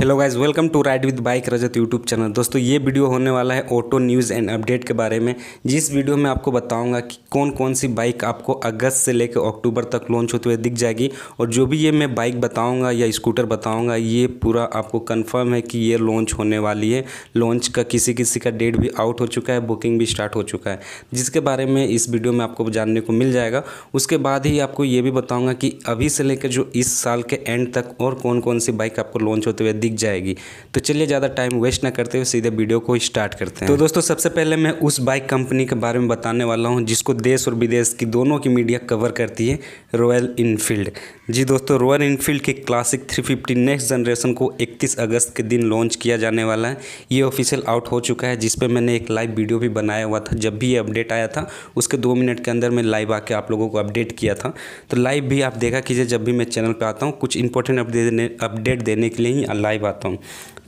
Hello guys welcome to ride with bike Rajat YouTube channel दोस्तों ये video होने वाला है ऑटो न्यूज़ एंड अपडेट के बारे में जिस वीडियो में आपको बताऊंगा कि कौन कौन सी बाइक आपको अगस्त से लेकर अक्टूबर तक लॉन्च होते हुए दिख जाएगी और जो भी ये मैं बाइक बताऊंगा या स्कूटर बताऊँगा ये पूरा आपको कन्फर्म है कि ये लॉन्च होने वाली है लॉन्च का किसी किसी का डेट भी आउट हो चुका है बुकिंग भी स्टार्ट हो चुका है जिसके बारे में इस वीडियो में आपको जानने को मिल जाएगा उसके बाद ही आपको ये भी बताऊँगा कि अभी से लेकर जो इस साल के एंड तक और कौन कौन सी बाइक आपको लॉन्च होते हुए दिख दिख जाएगी तो चलिए ज़्यादा टाइम वेस्ट ना करते हुए सीधे वीडियो को स्टार्ट करते हैं तो दोस्तों सबसे पहले मैं उस बाइक कंपनी के बारे में बताने वाला हूँ जिसको देश और विदेश की दोनों की मीडिया कवर करती है रॉयल इनफील्ड जी दोस्तों रॉयल इनफील्ड के क्लासिक फिफ्टी नेक्स्ट जनरेशन को इकतीस अगस्त के दिन लॉन्च किया जाने वाला है ये ऑफिशियल आउट हो चुका है जिसपे मैंने एक लाइव वीडियो भी बनाया हुआ था जब भी ये अपडेट आया था उसके दो मिनट के अंदर मैं लाइव आके आप लोगों को अपडेट किया था तो लाइव भी आप देखा कीजिए जब भी मैं चैनल पर आता हूँ कुछ इंपॉर्टेंट अपडेट देने अपडेट देने के लिए ही लाइव बात हूँ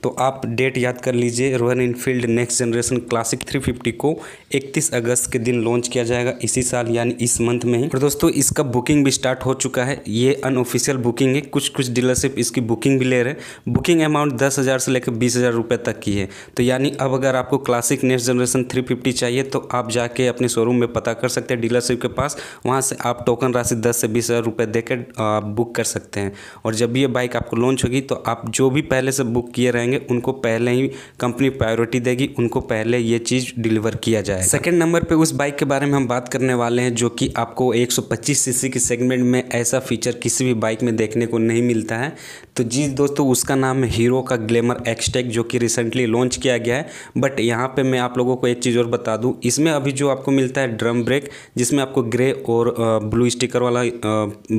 तो आप डेट याद कर लीजिए Royal Enfield next generation classic 350 को 31 अगस्त के दिन लॉन्च किया जाएगा इसी साल यानी इस मंथ में ही और दोस्तों इसका बुकिंग भी स्टार्ट हो चुका है ये अनऑफिशियल बुकिंग है कुछ कुछ डीलरशिप इसकी बुकिंग भी ले रहे हैं बुकिंग अमाउंट दस हज़ार से लेकर बीस हज़ार रुपये तक की है तो यानी अब अगर आपको classic next generation three fifty चाहिए तो आप जाके अपने शोरूम में पता कर सकते हैं डीलरशिप के पास वहाँ से आप टोकन राशि दस से बीस हज़ार रुपये देकर बुक कर सकते हैं और जब ये बाइक आपको लॉन्च होगी तो आप जो भी पहले से बुक किए रहेंगे करेंगे उनको पहले ही कंपनी प्रायोरिटी देगी उनको पहले ये चीज़ डिलीवर किया जाए सेकेंड नंबर पे उस बाइक के बारे में हम बात करने वाले हैं जो कि आपको 125 सीसी के सेगमेंट में ऐसा फीचर किसी भी बाइक में देखने को नहीं मिलता है तो जी दोस्तों उसका नाम है हीरो का ग्लैमर एक्सटेक जो कि रिसेंटली लॉन्च किया गया है बट यहाँ पर मैं आप लोगों को एक चीज़ और बता दूँ इसमें अभी जो आपको मिलता है ड्रम ब्रेक जिसमें आपको ग्रे और ब्लू स्टिकर वाला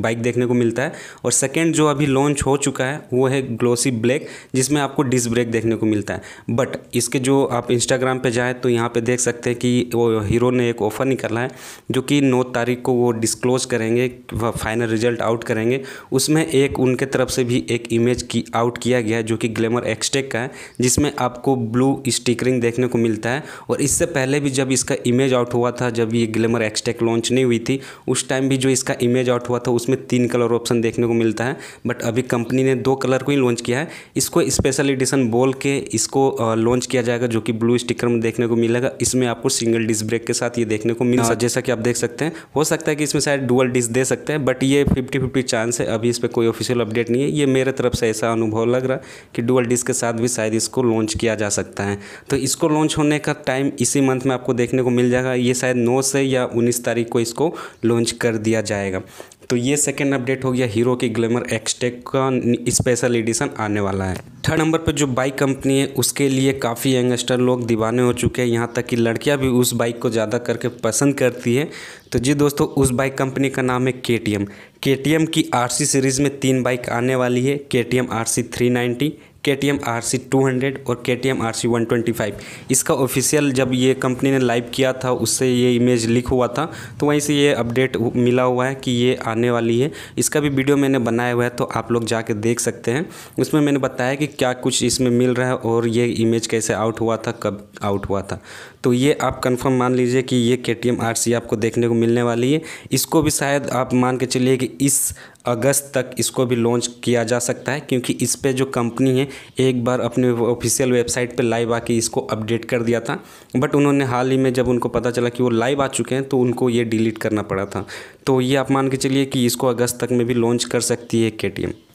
बाइक देखने को मिलता है और सेकेंड जो अभी लॉन्च हो चुका है वो है ग्लोसी ब्लैक जिसमें आपको डिज इंग्लिश ब्रेक देखने को मिलता है बट इसके जो आप इंस्टाग्राम पे जाए तो यहाँ पे देख सकते हैं कि वो हीरो ने एक ऑफ़र निकाला है जो कि नौ तारीख को वो डिस्क्लोज करेंगे फाइनल रिजल्ट आउट करेंगे उसमें एक उनके तरफ से भी एक इमेज की आउट किया गया है जो कि ग्लैमर एक्सटेक का है जिसमें आपको ब्लू स्टिकरिंग देखने को मिलता है और इससे पहले भी जब इसका इमेज आउट हुआ था जब ये ग्लैमर एक्सटेक लॉन्च नहीं हुई थी उस टाइम भी जो इसका इमेज आउट हुआ था उसमें तीन कलर ऑप्शन देखने को मिलता है बट अभी कंपनी ने दो कलर को ही लॉन्च किया है इसको स्पेशल एडिशन एप्लीकेशन बोल के इसको लॉन्च किया जाएगा जो कि ब्लू स्टिकर में देखने को मिलेगा इसमें आपको सिंगल डिस्क ब्रेक के साथ ये देखने को मिलेगा हाँ। जैसा कि आप देख सकते हैं हो सकता है कि इसमें शायद डुअल डिस्क दे सकते हैं बट ये फिफ्टी फिफ्टी चांस है अभी इस पर कोई ऑफिशियल अपडेट नहीं है ये मेरे तरफ से ऐसा अनुभव लग रहा कि डुअल डिस्क के साथ भी शायद इसको लॉन्च किया जा सकता है तो इसको लॉन्च होने का टाइम इसी मंथ में आपको देखने को मिल जाएगा ये शायद नौ से या उन्नीस तारीख को इसको लॉन्च कर दिया जाएगा तो ये सेकेंड अपडेट हो गया हीरो की ग्लैमर एक्सटेक का स्पेशल एडिशन आने वाला है थर्ड नंबर पर जो जो बाइक कंपनी है उसके लिए काफ़ी यंगस्टर लोग दीवाने हो चुके हैं यहाँ तक कि लड़कियाँ भी उस बाइक को ज़्यादा करके पसंद करती है तो जी दोस्तों उस बाइक कंपनी का नाम है K T M K T M की आर सी सीरीज़ में तीन बाइक आने वाली है K T M R C three ninety K T M R C two hundred और K T M R C one twenty five इसका official जब ये कंपनी ने लाइव किया था उससे ये इमेज लीक हुआ था तो वहीं से ये अपडेट मिला हुआ है कि ये आने वाली है इसका भी वीडियो मैंने बनाया हुआ है तो आप लोग जाके देख सकते हैं उसमें मैंने बताया कि क्या कुछ इसमें मिल रहा है और ये इमेज कैसे आउट हुआ था कब आउट हुआ था तो ये आप कन्फर्म मान लीजिए कि ये के टी एम आर सी आपको देखने को मिलने वाली है इसको भी शायद आप मान के चलिए कि इस अगस्त तक इसको भी लॉन्च किया जा सकता है क्योंकि इस पर जो कंपनी है एक बार अपने ऑफिशियल वेबसाइट पर लाइव आके इसको अपडेट कर दिया था बट उन्होंने हाल ही में जब उनको पता चला कि वो लाइव आ चुके हैं तो उनको ये डिलीट करना पड़ा था तो ये आप मान के चलिए कि इसको अगस्त तक में भी लॉन्च कर सकती है के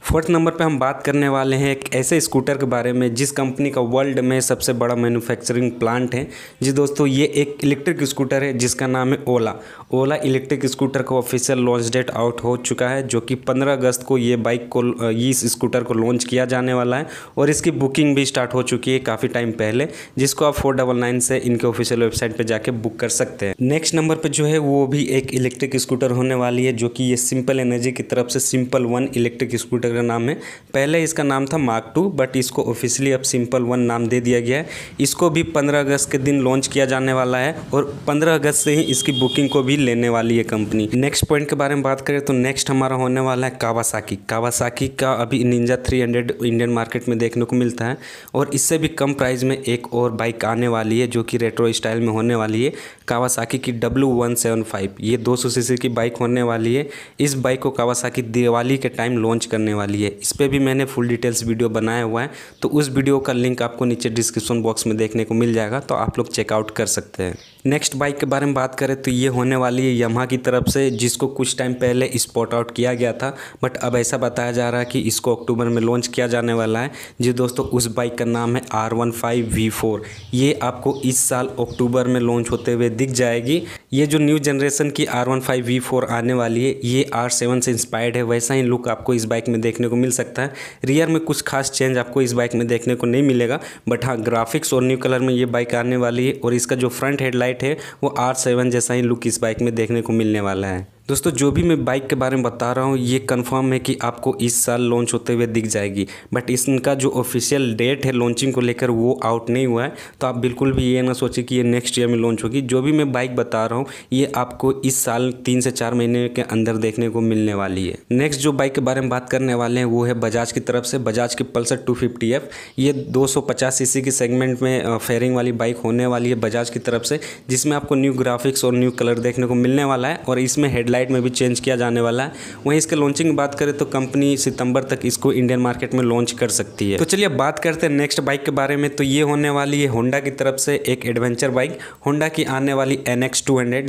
फोर्थ नंबर पे हम बात करने वाले हैं एक ऐसे स्कूटर के बारे में जिस कंपनी का वर्ल्ड में सबसे बड़ा मैन्युफैक्चरिंग प्लांट है जी दोस्तों ये एक इलेक्ट्रिक स्कूटर है जिसका नाम है ओला ओला इलेक्ट्रिक स्कूटर का ऑफिशियल लॉन्च डेट आउट हो चुका है जो कि 15 अगस्त को ये बाइक को इस स्कूटर को लॉन्च किया जाने वाला है और इसकी बुकिंग भी स्टार्ट हो चुकी है काफ़ी टाइम पहले जिसको आप फोर से इनके ऑफिशियल वेबसाइट पर जाके बुक कर सकते हैं नेक्स्ट नंबर पर जो है वो भी एक इलेक्ट्रिक स्कूटर होने वाली है जो कि ये सिंपल एनर्जी की तरफ से Simple One electric scooter computer का नाम है पहले इसका नाम था मार्क टू बट इसको ऑफिशियली अब सिंपल वन नाम दे दिया गया है इसको भी पंद्रह अगस्त के दिन लॉन्च किया जाने वाला है और पंद्रह अगस्त से ही इसकी बुकिंग को भी लेने वाली है कंपनी नेक्स्ट पॉइंट के बारे में बात करें तो नेक्स्ट हमारा होने वाला है कावासाकी कावासाकी का अभी निंजा थ्री इंडियन मार्केट में देखने को मिलता है और इससे भी कम प्राइस में एक और बाइक आने वाली है जो कि रेट्रो स्टाइल में होने वाली है कावासाकी की डब्ल्यू वन सेवन फाइव ये दो सौ सीसी की बाइक होने वाली है इस बाइक को कावासाकी दिवाली के टाइम लॉन्च करने वाली है इस पर भी मैंने फुल डिटेल्स वीडियो बनाया हुआ है तो उस वीडियो का लिंक आपको नीचे डिस्क्रिप्शन बॉक्स में देखने को मिल जाएगा तो आप लोग चेकआउट कर सकते हैं नेक्स्ट बाइक के बारे में बात करें तो ये होने वाली है यमा की तरफ से जिसको कुछ टाइम पहले स्पॉट आउट किया गया था बट अब ऐसा बताया जा रहा है कि इसको अक्टूबर में लॉन्च किया जाने वाला है जी दोस्तों उस बाइक का नाम है R one five V four ये आपको इस साल अक्टूबर में लॉन्च होते हुए दिख जाएगी ये जो न्यू जनरेशन की R one five V four आने वाली है ये आर सेवन से इंस्पायर्ड है वैसा ही लुक आपको इस बाइक में देखने को मिल सकता है रियर में कुछ खास चेंज आपको इस बाइक में देखने को नहीं मिलेगा बट हाँ ग्राफिक्स और न्यू कलर में ये बाइक आने वाली है और इसका जो फ्रंट हेडलाइट है वो आर सेवन जैसा ही लुक इस बाइक में देखने को मिलने वाला है दोस्तों जो भी मैं बाइक के बारे में बता रहा हूँ ये कंफर्म है कि आपको इस साल लॉन्च होते हुए दिख जाएगी बट इसका जो ऑफिशियल डेट है लॉन्चिंग को लेकर वो आउट नहीं हुआ है तो आप बिल्कुल भी ये ना सोचें कि ये नेक्स्ट ईयर में लॉन्च होगी जो भी मैं बाइक बता रहा हूँ ये आपको इस साल तीन से चार महीने के अंदर देखने को मिलने वाली है नेक्स्ट जो बाइक के बारे में बात करने वाले हैं वो है बजाज की तरफ से बजाज की पल्सर टू फिफ्टी एफ ये दो सौ पचास की सेगमेंट में फेयरिंग वाली बाइक होने वाली है बजाज की तरफ से जिसमें आपको न्यू ग्राफिक्स और न्यू कलर देखने को मिलने वाला है और इसमें हेडलाइट लाइट में भी चेंज किया जाने वाला है वहीं इसके लॉन्चिंग बात करें तो कंपनी सितंबर तक इसको इंडियन मार्केट में लॉन्च कर सकती है तो चलिए बात करते हैं नेक्स्ट बाइक के बारे में तो ये होने वाली है होंडा की तरफ से एक एडवेंचर बाइक होंडा की आने वाली एन एक्स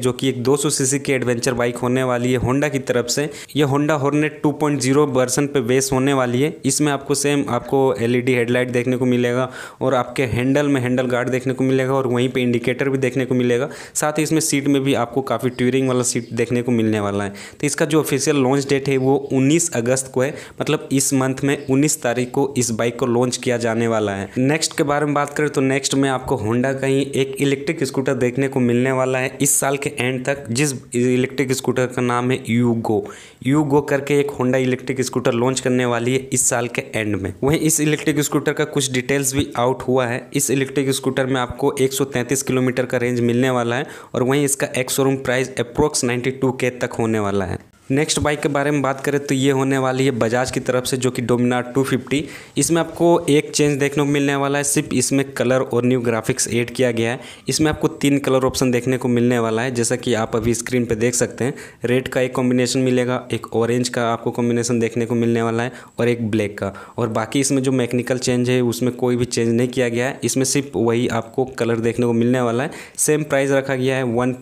जो कि एक दो सौ सीसी की एडवेंचर बाइक होने वाली है होंडा की तरफ से यह Honda Hornet two point zero version base होने वाली है इसमें आपको सेम आपको एलईडी हेडलाइट e देखने को मिलेगा और आपके हैंडल में हैंडल गार्ड देखने को मिलेगा और वहीं पर इंडिकेटर भी देखने को मिलेगा साथ ही इसमें सीट में भी आपको काफ़ी ट्यूरिंग वाला सीट देखने को मिलने होने वाला है तो इसका जो ऑफिशियल लॉन्च डेट है वो 19 अगस्त को है मतलब इस मंथ में 19 तारीख को इस बाइक को लॉन्च किया जाने वाला है नेक्स्ट के बारे में बात करें तो नेक्स्ट में आपको होंडा का ही एक इलेक्ट्रिक स्कूटर देखने को मिलने वाला है इस साल के एंड तक जिस इलेक्ट्रिक स्कूटर का नाम है यूगो यूगो करके एक होंडा इलेक्ट्रिक स्कूटर लॉन्च करने वाली है इस साल के एंड में वहीं इस इलेक्ट्रिक स्कूटर का कुछ डिटेल्स भी आउट हुआ है इस इलेक्ट्रिक स्कूटर में आपको एक किलोमीटर का रेंज मिलने वाला है और वहीं इसका एक्सोरूम प्राइस अप्रोक्स नाइन्टी के तक होने वाला है नेक्स्ट बाइक के बारे में बात करें तो ये होने वाली है बजाज की तरफ से जो कि डोमिनार 250 इसमें आपको एक चेंज देखने को मिलने वाला है सिर्फ इसमें कलर और न्यू ग्राफिक्स ऐड किया गया है इसमें आपको तीन कलर ऑप्शन देखने को मिलने वाला है जैसा कि आप अभी स्क्रीन पर देख सकते हैं रेड का एक कॉम्बिनेशन मिलेगा एक ऑरेंज का आपको कॉम्बिनेशन देखने को मिलने वाला है और एक ब्लैक का और बाकी इसमें जो मैकेनिकल चेंज है उसमें कोई भी चेंज नहीं किया गया है इसमें सिर्फ वही आपको कलर देखने को मिलने वाला है सेम प्राइस रखा गया है वन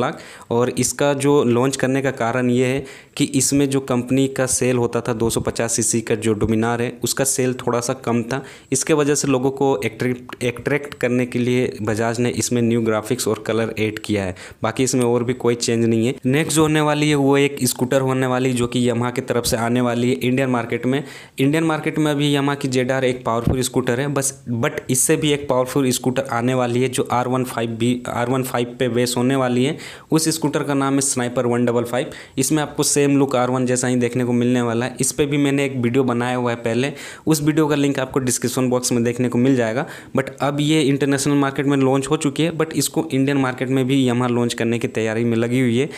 लाख और इसका जो लॉन्च करने का कारण ये ये है कि इसमें जो कंपनी का सेल होता था 250 सीसी का जो डोमिनार है उसका सेल थोड़ा सा कम था इसके वजह से लोगों को एट्रैक्ट करने के लिए बजाज ने इसमें न्यू ग्राफिक्स और कलर ऐड किया है बाकी इसमें और भी कोई चेंज नहीं है नेक्स्ट जो होने वाली है वो एक स्कूटर होने वाली जो कि यमा की तरफ से आने वाली है इंडियन मार्केट में इंडियन मार्केट में अभी यमा की जेड एक पावरफुल स्कूटर है बस बट इससे भी एक पावरफुल स्कूटर आने वाली है जो R one five B R one five पे बेस होने वाली है उस स्कूटर का नाम है स्नाइपर वन डबल फाइव इस इसमें आपको सेम लुक आर वन जैसा ही देखने को मिलने वाला है इस पर भी मैंने एक वीडियो बनाया हुआ है पहले उस वीडियो का लिंक आपको डिस्क्रिप्शन बॉक्स में देखने को मिल जाएगा बट अब ये इंटरनेशनल मार्केट में लॉन्च हो चुकी है बट इसको इंडियन मार्केट में भी यहाँ लॉन्च करने की तैयारी में लगी हुई है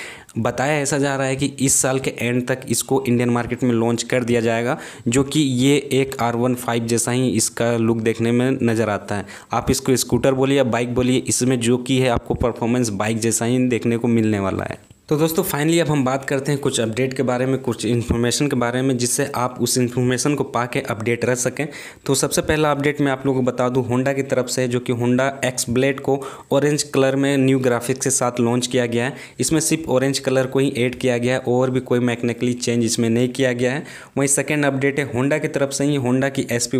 बताया ऐसा जा रहा है कि इस साल के एंड तक इसको इंडियन मार्केट में लॉन्च कर दिया जाएगा जो कि ये एक आर वन फाइव जैसा ही इसका लुक देखने में नज़र आता है आप इसको स्कूटर बोलिए या बाइक बोलिए इसमें जो कि है आपको परफॉर्मेंस बाइक जैसा ही देखने को मिलने वाला है तो दोस्तों फाइनली अब हम बात करते हैं कुछ अपडेट के बारे में कुछ इन्फॉर्मेशन के बारे में जिससे आप उस इन्फॉर्मेशन को पा के अपडेट रह सकें तो सबसे पहला अपडेट मैं आप लोगों को बता दूं होंडा की तरफ से जो कि होंडा एक्स ब्लेड को ऑरेंज कलर में न्यू ग्राफिक्स के साथ लॉन्च किया गया है इसमें सिर्फ ऑरेंज कलर को ही ऐड किया गया है और भी कोई मैकेनिकली चेंज इसमें नहीं किया गया है वहीं सेकेंड अपडेट है होंडा की तरफ से ही होंडा की एस पी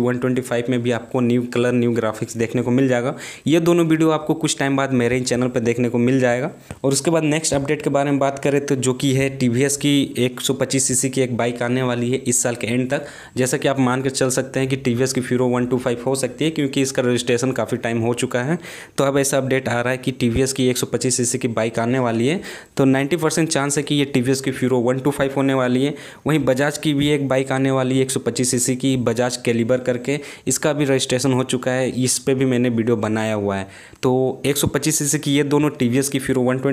में भी आपको न्यू कलर न्यू ग्राफिक्स देखने को मिल जाएगा ये दोनों वीडियो आपको कुछ टाइम बाद मेरे ही चैनल पर देखने को मिल जाएगा और उसके बाद नेक्स्ट अपडेट के बारे में में बात करें तो जो कि है टी की 125 सीसी की एक बाइक आने वाली है इस साल के एंड तक जैसा कि आप मान कर चल सकते हैं कि टी की फ्यूरो वन हो सकती है क्योंकि इसका रजिस्ट्रेशन काफ़ी टाइम हो चुका है तो अब ऐसा अपडेट आ रहा है कि टी की एक सीसी की बाइक आने वाली है तो नाइन्टी चांस है कि ये टी की फ्यूरो वन टू फाइव होने वाली है वहीं बजाज की भी एक बाइक आने वाली है एक सीसी की बजाज कैलिबर करके इसका भी रजिस्ट्रेशन हो चुका है इस पर भी मैंने वीडियो बनाया हुआ है तो एक सीसी की ये दोनों टी की फ्यूरो वन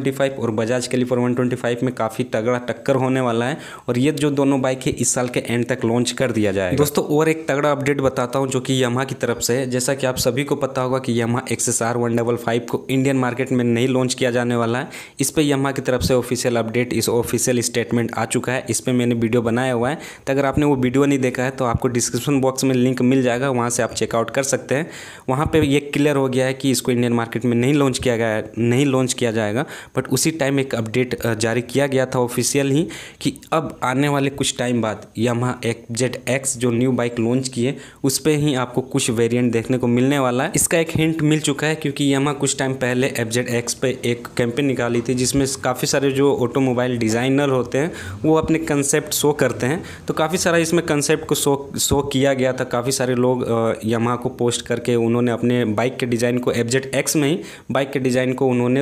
और बजाज कैलिबर वन 125 में काफ़ी तगड़ा टक्कर होने वाला है और ये जो दोनों बाइक है इस साल के एंड तक लॉन्च कर दिया जाए दोस्तों और एक तगड़ा अपडेट बताता हूँ जो कि यमा की तरफ से है जैसा कि आप सभी को पता होगा कि Yamaha X S R one double five को इंडियन मार्केट में नहीं लॉन्च किया जाने वाला है इस पर यमा की तरफ से ऑफिशियल अपडेट इस ऑफिशियल स्टेटमेंट आ चुका है इस पर मैंने वीडियो बनाया हुआ है तो अगर आपने वो वीडियो नहीं देखा है तो आपको डिस्क्रिप्शन बॉक्स में लिंक मिल जाएगा वहाँ से आप चेकआउट कर सकते हैं वहाँ पर ये क्लियर हो गया है कि इसको इंडियन मार्केट में नहीं लॉन्च किया गया नहीं लॉन्च किया जाएगा बट उसी टाइम एक अपडेट जारी किया गया था ऑफिशियल ही कि अब आने वाले कुछ टाइम बाद यामा एक एक्स जो न्यू बाइक लॉन्च की है उस पर ही आपको कुछ वेरिएंट देखने को मिलने वाला है इसका एक हिंट मिल चुका है क्योंकि यामा कुछ टाइम पहले एफ एक्स पे एक कैंपेन निकाली थी जिसमें काफ़ी सारे जो ऑटोमोबाइल डिज़ाइनर होते हैं वो अपने कंसेप्ट शो करते हैं तो काफ़ी सारा इसमें कंसेप्ट को शो शो किया गया था काफ़ी सारे लोग यमा को पोस्ट करके उन्होंने अपने बाइक के डिज़ाइन को एफ एक्स में ही बाइक के डिज़ाइन को उन्होंने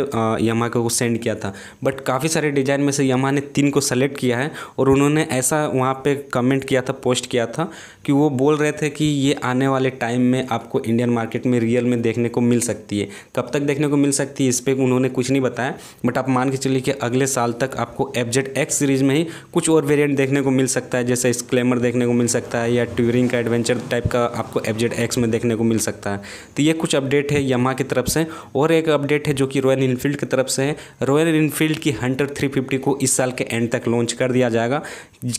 यमा को सेंड किया था बट काफ़ी सारे डिज़ाइन में से यमा ने तीन को सेलेक्ट किया है और उन्होंने ऐसा वहाँ पे कमेंट किया था पोस्ट किया था कि वो बोल रहे थे कि ये आने वाले टाइम में आपको इंडियन मार्केट में रियल में देखने को मिल सकती है कब तक देखने को मिल सकती है इस पर उन्होंने कुछ नहीं बताया बट आप मान के चलिए कि अगले साल तक आपको एफ जेड एक्स सीरीज़ में ही कुछ और वेरियंट देखने को मिल सकता है जैसे स्क्लेमर देखने को मिल सकता है या ट्यूरिंग का एडवेंचर टाइप का आपको एफ जेड एक्स में देखने को मिल सकता है तो ये कुछ अपडेट है यमा की तरफ से और एक अपडेट है जो कि रॉयल इनफील्ड की तरफ से है रॉयल इनफील्ड की हंट स्प्लेंडर 350 को इस साल के एंड तक लॉन्च कर दिया जाएगा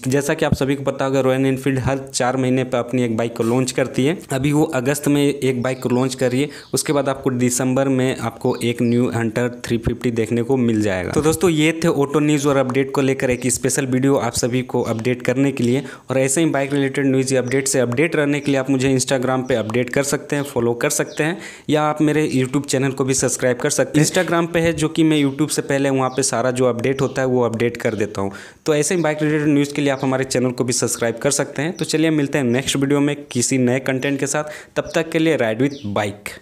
जैसा कि आप सभी को पता होगा रॉयल इनफील्ड हर चार महीने पर अपनी एक बाइक को लॉन्च करती है अभी वो अगस्त में एक बाइक को लॉन्च कर रही है उसके बाद आपको दिसंबर में आपको एक न्यू हंटर 350 देखने को मिल जाएगा तो दोस्तों ये थे ऑटो न्यूज़ और अपडेट को लेकर एक स्पेशल वीडियो आप सभी को अपडेट करने के लिए और ऐसे ही बाइक रिलेटेड न्यूज़ अपडेट से अपडेट रहने के लिए आप मुझे इंस्टाग्राम पर अपडेट कर सकते हैं फॉलो कर सकते हैं या आप मेरे यूट्यूब चैनल को भी सब्सक्राइब कर सकते हैं इंस्टाग्राम पर है जो कि मैं यूट्यूब से पहले वहाँ पर सारा जो अपडेट होता है वो अपडेट कर देता हूँ तो ऐसे ही बाइक रिलेटेड न्यूज़ के लिए आप हमारे चैनल को भी सब्सक्राइब कर सकते हैं तो चलिए मिलते हैं नेक्स्ट वीडियो में किसी नए कंटेंट के साथ तब तक के लिए राइड विथ बाइक